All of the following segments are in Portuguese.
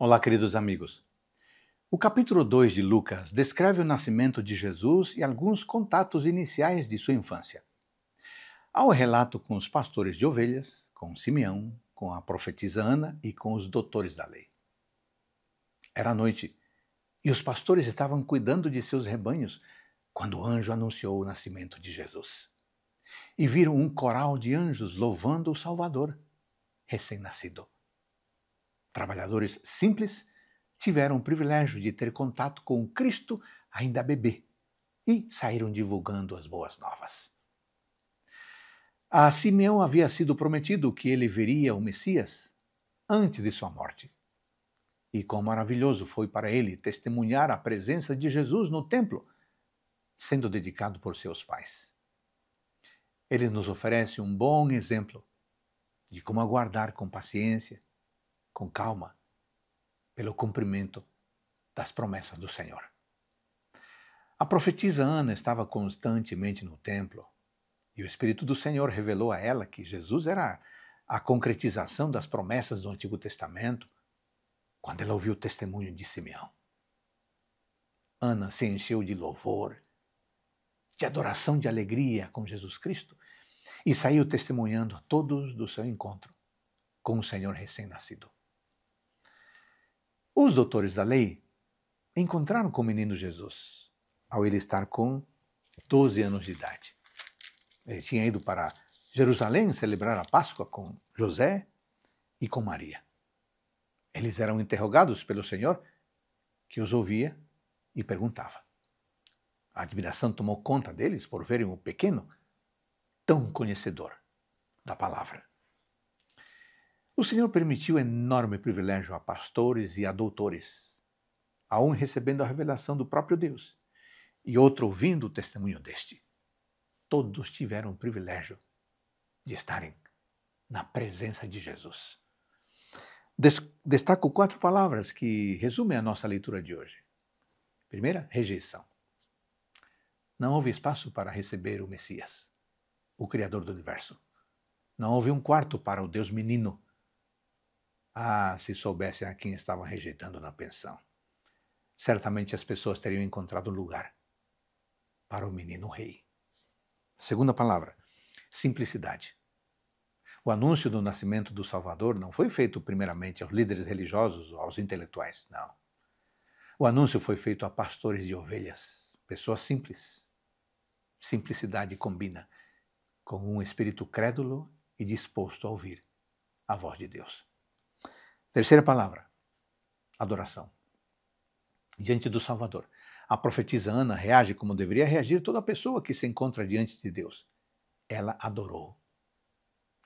Olá, queridos amigos. O capítulo 2 de Lucas descreve o nascimento de Jesus e alguns contatos iniciais de sua infância. Há o relato com os pastores de ovelhas, com Simeão, com a profetisa Ana e com os doutores da lei. Era noite e os pastores estavam cuidando de seus rebanhos quando o anjo anunciou o nascimento de Jesus. E viram um coral de anjos louvando o Salvador, recém-nascido Trabalhadores simples tiveram o privilégio de ter contato com o Cristo ainda bebê e saíram divulgando as boas novas. A Simeão havia sido prometido que ele veria o Messias antes de sua morte. E quão maravilhoso foi para ele testemunhar a presença de Jesus no templo, sendo dedicado por seus pais. Ele nos oferece um bom exemplo de como aguardar com paciência com calma pelo cumprimento das promessas do Senhor. A profetisa Ana estava constantemente no templo e o Espírito do Senhor revelou a ela que Jesus era a concretização das promessas do Antigo Testamento quando ela ouviu o testemunho de Simeão. Ana se encheu de louvor, de adoração, de alegria com Jesus Cristo e saiu testemunhando a todos do seu encontro com o Senhor recém-nascido. Os doutores da lei encontraram com o menino Jesus ao ele estar com 12 anos de idade. Ele tinha ido para Jerusalém celebrar a Páscoa com José e com Maria. Eles eram interrogados pelo Senhor, que os ouvia e perguntava. A admiração tomou conta deles por verem o pequeno tão conhecedor da palavra. O Senhor permitiu enorme privilégio a pastores e a doutores, a um recebendo a revelação do próprio Deus e outro ouvindo o testemunho deste. Todos tiveram o privilégio de estarem na presença de Jesus. Destaco quatro palavras que resumem a nossa leitura de hoje. Primeira, rejeição. Não houve espaço para receber o Messias, o Criador do universo. Não houve um quarto para o Deus menino ah, se soubessem a quem estavam rejeitando na pensão. Certamente as pessoas teriam encontrado lugar para o menino rei. Segunda palavra, simplicidade. O anúncio do nascimento do Salvador não foi feito primeiramente aos líderes religiosos ou aos intelectuais, não. O anúncio foi feito a pastores de ovelhas, pessoas simples. Simplicidade combina com um espírito crédulo e disposto a ouvir a voz de Deus. Terceira palavra, adoração. Diante do Salvador. A profetisa Ana reage como deveria reagir toda pessoa que se encontra diante de Deus. Ela adorou.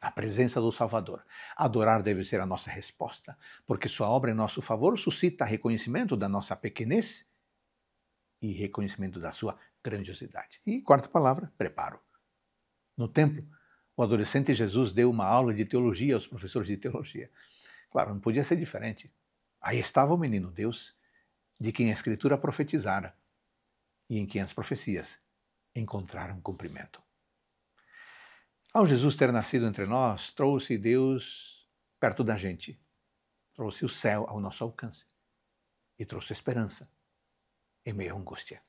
A presença do Salvador. Adorar deve ser a nossa resposta, porque sua obra em nosso favor suscita reconhecimento da nossa pequenez e reconhecimento da sua grandiosidade. E quarta palavra, preparo. No templo, o adolescente Jesus deu uma aula de teologia aos professores de teologia. Claro, não podia ser diferente. Aí estava o menino Deus, de quem a Escritura profetizara e em quem as profecias encontraram cumprimento. Ao Jesus ter nascido entre nós, trouxe Deus perto da gente, trouxe o céu ao nosso alcance e trouxe esperança em meio à angústia.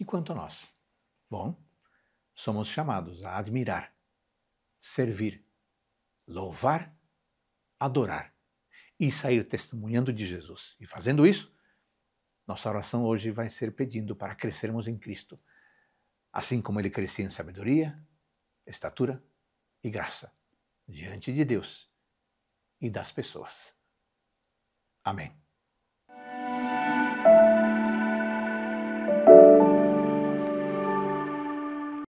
E quanto a nós? Bom, somos chamados a admirar, servir, louvar adorar e sair testemunhando de Jesus. E fazendo isso, nossa oração hoje vai ser pedindo para crescermos em Cristo, assim como ele crescia em sabedoria, estatura e graça diante de Deus e das pessoas. Amém.